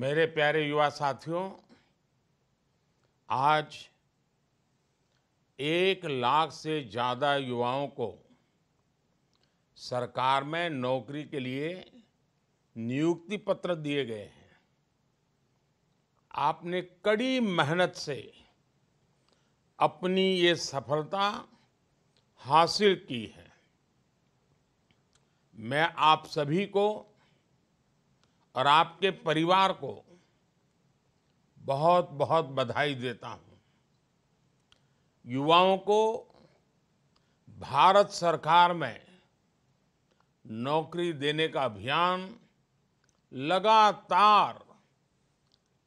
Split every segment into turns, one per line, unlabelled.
मेरे प्यारे युवा साथियों आज एक लाख से ज़्यादा युवाओं को सरकार में नौकरी के लिए नियुक्ति पत्र दिए गए हैं आपने कड़ी मेहनत से अपनी ये सफलता हासिल की है मैं आप सभी को और आपके परिवार को बहुत बहुत बधाई देता हूं युवाओं को भारत सरकार में नौकरी देने का अभियान लगातार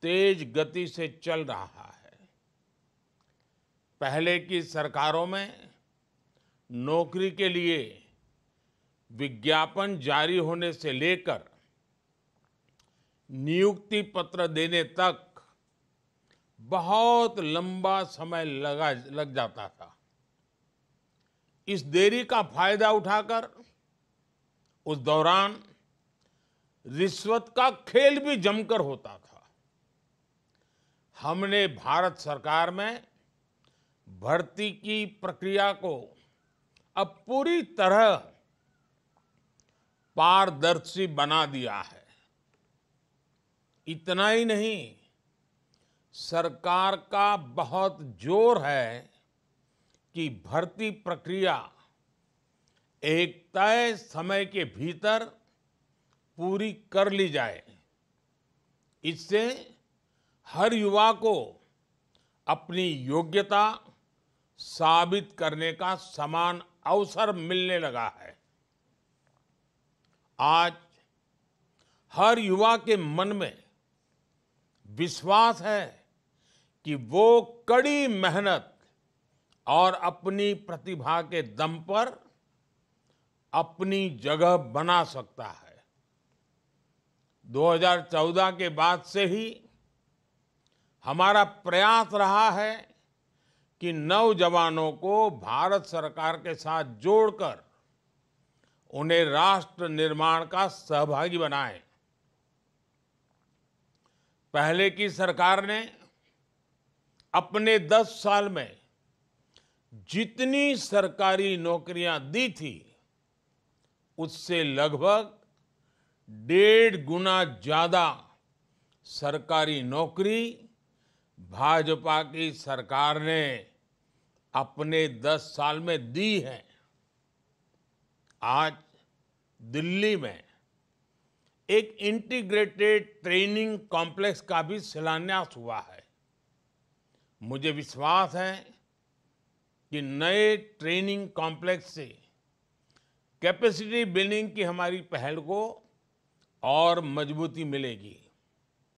तेज गति से चल रहा है पहले की सरकारों में नौकरी के लिए विज्ञापन जारी होने से लेकर नियुक्ति पत्र देने तक बहुत लंबा समय लगा लग जाता था इस देरी का फायदा उठाकर उस दौरान रिश्वत का खेल भी जमकर होता था हमने भारत सरकार में भर्ती की प्रक्रिया को अब पूरी तरह पारदर्शी बना दिया है इतना ही नहीं सरकार का बहुत जोर है कि भर्ती प्रक्रिया एक तय समय के भीतर पूरी कर ली जाए इससे हर युवा को अपनी योग्यता साबित करने का समान अवसर मिलने लगा है आज हर युवा के मन में विश्वास है कि वो कड़ी मेहनत और अपनी प्रतिभा के दम पर अपनी जगह बना सकता है 2014 के बाद से ही हमारा प्रयास रहा है कि नौजवानों को भारत सरकार के साथ जोड़कर उन्हें राष्ट्र निर्माण का सहभागी बनाएं पहले की सरकार ने अपने 10 साल में जितनी सरकारी नौकरियां दी थी उससे लगभग डेढ़ गुना ज़्यादा सरकारी नौकरी भाजपा की सरकार ने अपने 10 साल में दी है आज दिल्ली में एक इंटीग्रेटेड ट्रेनिंग कॉम्प्लेक्स का भी शिलान्यास हुआ है मुझे विश्वास है कि नए ट्रेनिंग कॉम्प्लेक्स से कैपेसिटी बिल्डिंग की हमारी पहल को और मजबूती मिलेगी